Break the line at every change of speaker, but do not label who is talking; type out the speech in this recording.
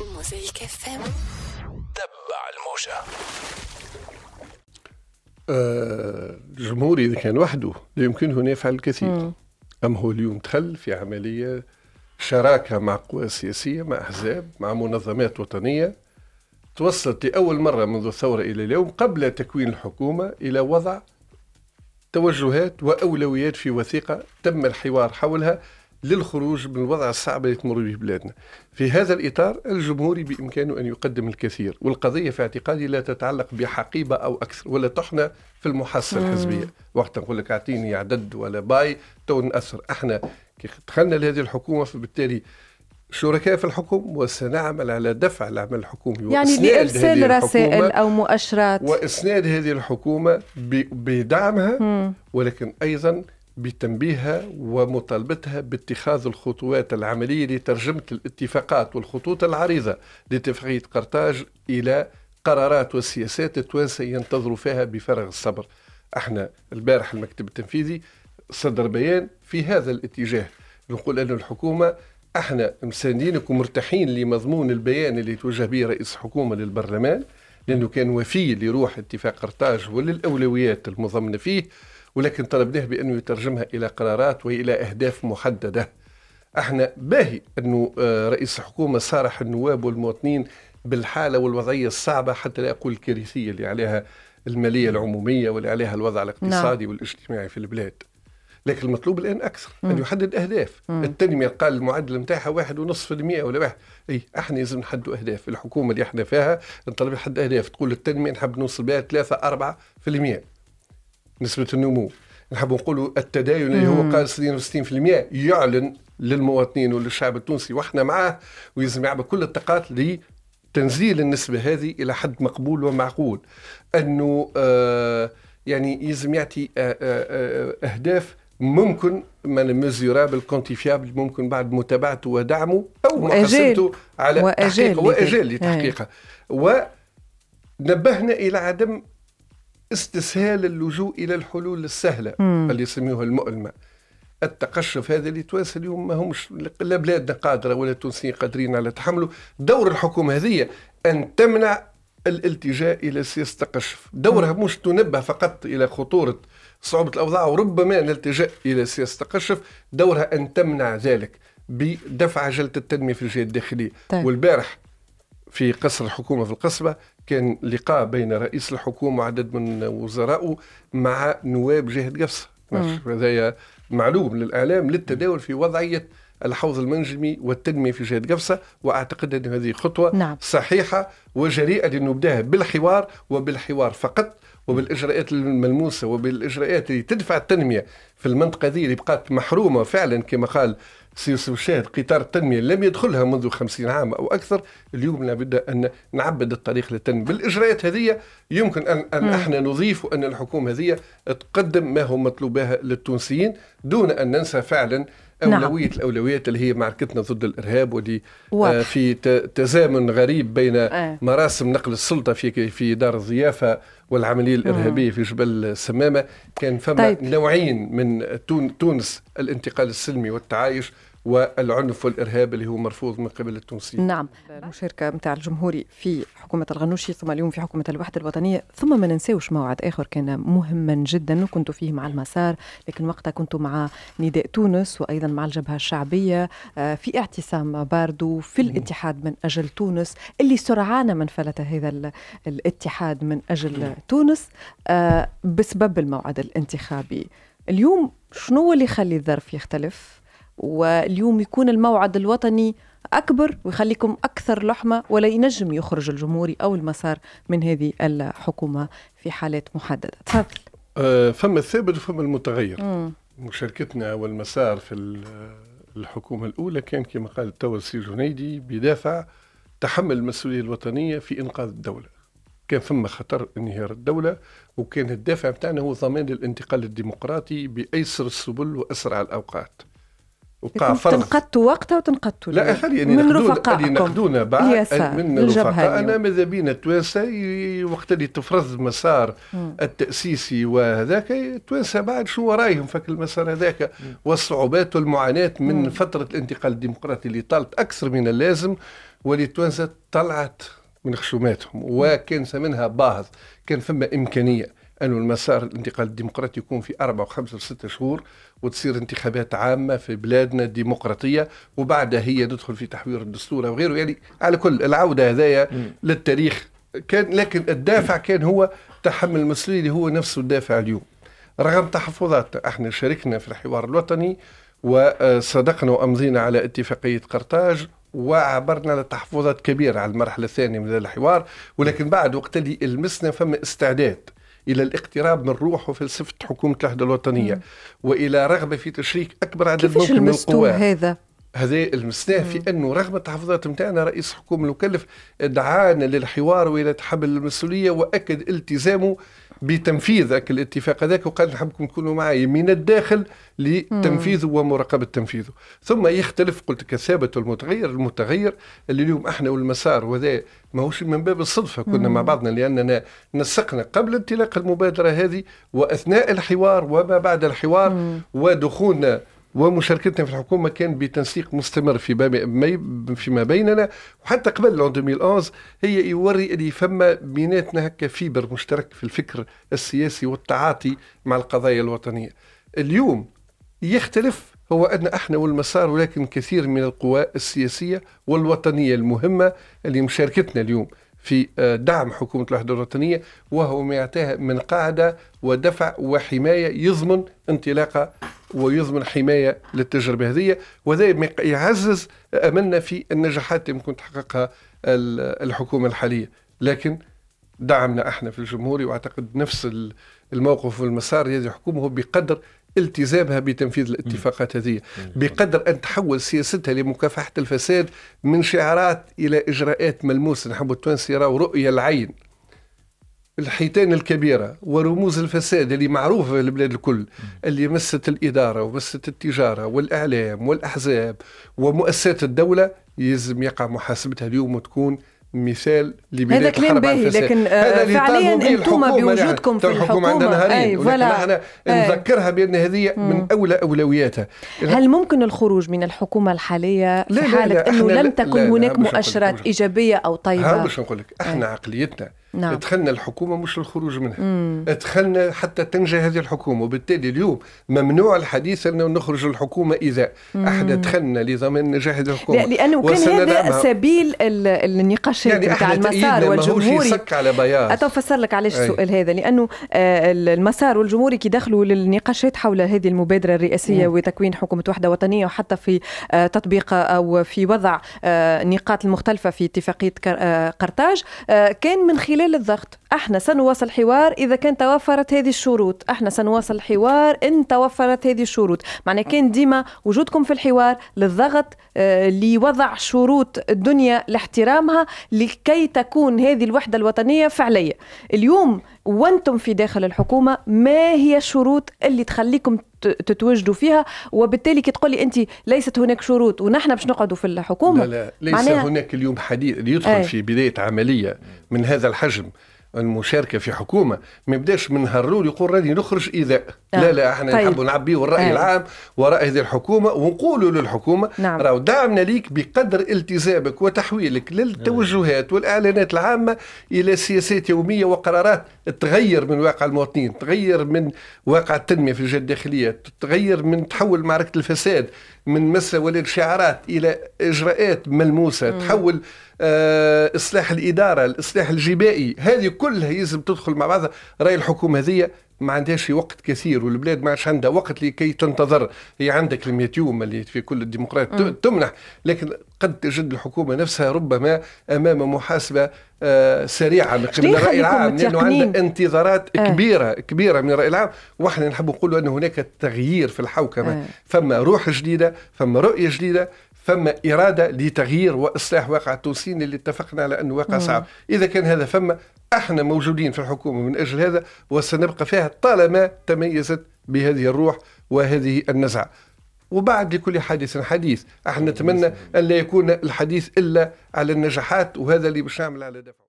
موزيك اف ام تبع الموجة
آه الجمهور إذا كان وحده لا يمكنه أن يفعل الكثير ام هو اليوم دخل في عملية شراكة مع قوى سياسية مع أحزاب مع منظمات وطنية توصلت لأول مرة منذ الثورة إلى اليوم قبل تكوين الحكومة إلى وضع توجهات وأولويات في وثيقة تم الحوار حولها للخروج من الوضع الصعب الذي تمر به بلادنا في هذا الإطار الجمهوري بإمكانه أن يقدم الكثير والقضية في اعتقادي لا تتعلق بحقيبة أو أكثر ولا تحنى في المحصلة الحزبية وقت نقول لك أعطيني عدد ولا باي تو نأثر احنا كي دخلنا لهذه الحكومة فبالتالي شركاء في الحكم وسنعمل على دفع العمل الحكومي يعني بإرسال رسائل
أو مؤشرات
وإسناد هذه الحكومة بدعمها ولكن أيضا بتنبيهها ومطالبتها باتخاذ الخطوات العملية لترجمة الاتفاقات والخطوط العريضة لاتفاقية قرطاج إلى قرارات وسياسات التوانسة ينتظروا فيها بفارغ الصبر احنا البارح المكتب التنفيذي صدر بيان في هذا الاتجاه نقول أن الحكومة احنا مساندينك ومرتاحين لمضمون البيان اللي توجه به رئيس الحكومة للبرلمان لأنه كان وفي لروح اتفاق قرطاج وللأولويات المضمنة فيه ولكن طلبناه بانه يترجمها الى قرارات والى اهداف محدده احنا باهي انه آه، رئيس الحكومه صارح النواب والمواطنين بالحاله والوضعيه الصعبه حتى لا اقول الكارثيه اللي عليها الماليه العموميه واللي عليها الوضع الاقتصادي نعم. والاجتماعي في البلاد لكن المطلوب الان اكثر مم. ان يحدد اهداف مم. التنميه قال المعدل نتاعها واحد ونصف المئة ولا واحد اي احنا لازم نحدد اهداف الحكومه اللي احنا فيها نطلب حد اهداف تقول التنميه نحب نوصل بها 3 4 في المئة نسبه النمو نحب نقولوا التداين اللي هو قال 62% يعلن للمواطنين وللشعب التونسي واحنا معاه ويلزم يعمل كل الطاقات لتنزيل النسبه هذه الى حد مقبول ومعقول انه آه، يعني يلزم يعطي آه، آه، اهداف ممكن من ميزورابل كونتيفيابل ممكن بعد متابعته ودعمه او محاسبته على تحقيقه واجل إيه. لتحقيقه ونبهنا الى عدم استسهال اللجوء إلى الحلول السهلة مم. اللي يسميوها المؤلمة التقشف هذا اللي تواصل اليوم ما همش لا بلادنا قادرة ولا التونسيين قادرين على تحمله دور الحكومة هذه أن تمنع الالتجاء إلى سياسة التقشف دورها مم. مش تنبه فقط إلى خطورة صعوبة الأوضاع وربما نلتجأ إلى سياسة التقشف دورها أن تمنع ذلك بدفع عجلة التنمية في الجهة الداخلية طيب. والبارح في قصر الحكومة في القصبة كان لقاء بين رئيس الحكومة وعدد من وزرائه مع نواب جهة قفصة هذايا معلوم للإعلام للتداول في وضعية الحوض المنجمي والتنمية في جهة قفصة وأعتقد أن هذه خطوة نعم. صحيحة وجريئة لنبدأها بالحوار وبالحوار فقط وبالإجراءات الملموسة وبالإجراءات اللي تدفع التنمية في المنطقة هذه اللي بقات محرومة فعلا كما قال سيوس الشاهد قطار التنمية لم يدخلها منذ خمسين عام أو أكثر اليوم لابد أن نعبد الطريق للتنمية بالإجراءات هذه يمكن أن, أن نعم. احنا نضيف أن الحكومة هذه تقدم ما هو مطلوبها للتونسيين دون أن ننسى فعلا نعم. اولويه نعم. الاولويات اللي هي معركتنا ضد الارهاب ودي آه، واضح. في تزامن غريب بين إيه. مراسم نقل السلطه في في دار الضيافه والعمليه الارهابيه في جبل السمامه كان فما طيب. نوعين من تونس الانتقال السلمي والتعايش والعنف والارهاب اللي هو مرفوض من قبل التونسيين. نعم،
المشاركه نتاع الجمهوري في حكومه الغنوشي ثم اليوم في حكومه الوحده الوطنيه، ثم ما ننساوش موعد اخر كان مهما جدا وكنت فيه مع المسار، لكن وقتها كنت مع نداء تونس وايضا مع الجبهه الشعبيه آه، في اعتصام باردو في الاتحاد من اجل تونس اللي سرعان من فلت هذا الاتحاد من اجل تونس آه، بسبب الموعد الانتخابي اليوم شنو اللي يخلي الظرف يختلف واليوم يكون الموعد الوطني أكبر ويخليكم أكثر لحمة ولا ينجم يخرج الجمهوري أو المسار من هذه الحكومة في حالات محددة تفضل
آه، فما الثابت وفما المتغير مم. مشاركتنا والمسار في الحكومة الأولى كان كما قال التوسي السي جنيدي بدافع تحمل المسؤولية الوطنية في إنقاذ الدولة كان فما خطر انهيار الدوله وكان الدافع بتاعنا هو ضمان الانتقال الديمقراطي بايسر السبل واسرع الاوقات وقع فرض
تنقدتوا وقتها وتنقدتوا لا خلي يعني من رفقائكم نقدونا بعد من رفقائنا
ماذا بينا التوانسه وقت اللي تفرض مسار التاسيسي وهذاك التوانسه بعد شو رايهم فك المسار هذاك والصعوبات والمعاناه من م. فتره الانتقال الديمقراطي اللي طالت اكثر من اللازم واللي طلعت من خشوماتهم وكان ثمنها باهظ كان فما إمكانية أنه المسار الانتقال الديمقراطي يكون في أربعة وخمسة وستة شهور وتصير انتخابات عامة في بلادنا الديمقراطية وبعدها هي ندخل في تحوير الدستور وغيره يعني على كل العودة هذايا للتاريخ كان لكن الدافع كان هو تحمل المسؤولية اللي هو نفسه الدافع اليوم رغم تحفظاتنا احنا شاركنا في الحوار الوطني وصدقنا وامضينا على اتفاقيه قرطاج وعبرنا لتحفظات كبيره على المرحله الثانيه من الحوار ولكن بعد وقت اللي لمسنا فما استعداد الى الاقتراب من روح وفلسفه حكومه الوحده الوطنيه مم. والى رغبه في تشريك اكبر عدد ممكن من القوى هذا هذا المسناه في انه رغم التحفظات نتاعنا رئيس الحكومه المكلف دعانا للحوار والى تحمل المسؤوليه واكد التزامه بتنفيذ الاتفاق هذاك وقال نحبكم تكونوا معي من الداخل لتنفيذه ومراقبه تنفيذه ثم يختلف قلت لك الثابت والمتغير المتغير اللي اليوم احنا والمسار وذا ماهوش من باب الصدفه كنا مع بعضنا لاننا نسقنا قبل انطلاق المبادره هذه واثناء الحوار وما بعد الحوار ودخولنا ومشاركتنا في الحكومه كان بتنسيق مستمر في فيما بيننا وحتى قبل 2011 هي يوري اللي فما بيناتنا هكا فيبر مشترك في الفكر السياسي والتعاطي مع القضايا الوطنيه. اليوم يختلف هو ان احنا والمسار ولكن كثير من القوى السياسيه والوطنيه المهمه اللي مشاركتنا اليوم في آه، دعم حكومة الوحدة الوطنية وهو ما يعطيها من قاعدة ودفع وحماية يضمن انطلاقة ويضمن حمايه للتجربه هذه وهذا يعزز املنا في النجاحات اللي ممكن تحققها الحكومه الحاليه لكن دعمنا احنا في الجمهوري واعتقد نفس الموقف والمسار هذه الحكومه هو بقدر التزامها بتنفيذ الاتفاقات هذه بقدر ان تحول سياستها لمكافحه الفساد من شعارات الى اجراءات ملموسه نحب التونسي يراوا رؤيه العين الحيتان الكبيرة ورموز الفساد اللي معروفة في البلاد الكل اللي مست الإدارة ومست التجارة والإعلام والأحزاب ومؤسسات الدولة يلزم يقع محاسبتها اليوم وتكون مثال لبلاد هذا كلام باهي لكن آه، فعليا انتم بوجودكم في الحكومه عندنا نهارين ولكن احنا نذكرها بان هذه من اولى اولوياتها هل
ممكن الخروج من الحكومه الحاليه في حاله انه لم تكن هناك مؤشرات ايجابيه او طيبه ها باش
نقول لك احنا عقليتنا نعم. ادخلنا الحكومة مش الخروج منها مم. ادخلنا حتى تنجى هذه الحكومة وبالتالي اليوم ممنوع الحديث أنه نخرج الحكومة إذا مم. احنا دخلنا لضمان نجاح هذه الحكومة لا لأنه كان هذا
سبيل النقاش يعني بتاع المسار والجمهوري على بياض أتفسر لك علاش السؤال هذا لأنه آه، المسار والجمهوري كي دخلوا للنقاشات حول هذه المبادرة الرئاسية مم. وتكوين حكومة وحدة وطنية وحتى في آه، تطبيق أو في وضع آه، النقاط المختلفة في اتفاقية قرطاج كان من خلال خلال الضغط احنا سنواصل حوار اذا كان توفرت هذه الشروط احنا سنواصل حوار ان توفرت هذه الشروط معنى كان ديما وجودكم في الحوار للضغط آه، لوضع شروط الدنيا لاحترامها لكي تكون هذه الوحده الوطنيه فعليه اليوم وانتم في داخل الحكومه ما هي الشروط اللي تخليكم تتواجدوا فيها وبالتالي كي تقول لي انت ليست هناك شروط ونحن باش نقعدوا في الحكومه لا لا ليس هناك
اليوم حديث ليدخل أي. في بدايه عمليه من هذا الحجم المشاركه في حكومه ما يبداش من هرول يقول راني نخرج اذا آه. لا لا احنا طيب. نحب نعبيه الراي آه. العام وراء هذه الحكومه ونقولوا للحكومه نعم. راهو دعمنا ليك بقدر التزامك وتحويلك للتوجهات والاعلانات العامه الى سياسات يوميه وقرارات تغير من واقع المواطنين تغير من واقع التنميه في الجهه الداخليه تغير من تحول معركه الفساد من مساله شعارات الى اجراءات ملموسه مم. تحول آه، اصلاح الاداره الاصلاح الجبائي هذه كلها يلزم تدخل مع بعضها راي الحكومه هذه ما عندهاش وقت كثير والبلاد ما عادش عندها وقت لكي تنتظر هي عندك ال يوم اللي في كل الديمقراطية تمنح لكن قد تجد الحكومه نفسها ربما امام محاسبه آه، سريعه من قبل الراي العام لانه عندها انتظارات آه. كبيره كبيره من الراي العام واحنا نحب نقولوا ان هناك تغيير في الحوكمه آه. فما روح جديده فما رؤيه جديده فما إرادة لتغيير وإصلاح واقع التونسيين اللي اتفقنا على أنه واقع صعب إذا كان هذا فما احنا موجودين في الحكومة من أجل هذا وسنبقى فيها طالما تميزت بهذه الروح وهذه النزعة وبعد لكل حادث حديث احنا نتمنى نعم. أن لا يكون الحديث إلا على النجاحات وهذا اللي باش نعمل على دفع